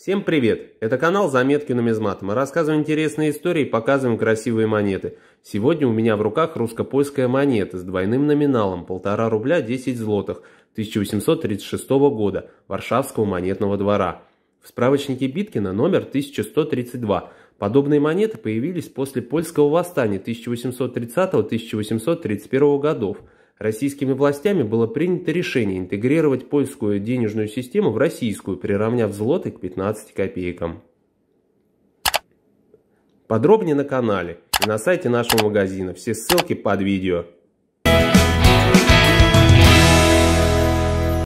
Всем привет! Это канал «Заметки нумизмата». Мы рассказываем интересные истории и показываем красивые монеты. Сегодня у меня в руках русско-польская монета с двойным номиналом 1,5 рубля 10 злотых 1836 года Варшавского монетного двора. В справочнике Биткина номер 1132. Подобные монеты появились после польского восстания 1830-1831 годов – российскими властями было принято решение интегрировать польскую денежную систему в российскую, приравняв злоты к 15 копейкам. Подробнее на канале и на сайте нашего магазина. Все ссылки под видео.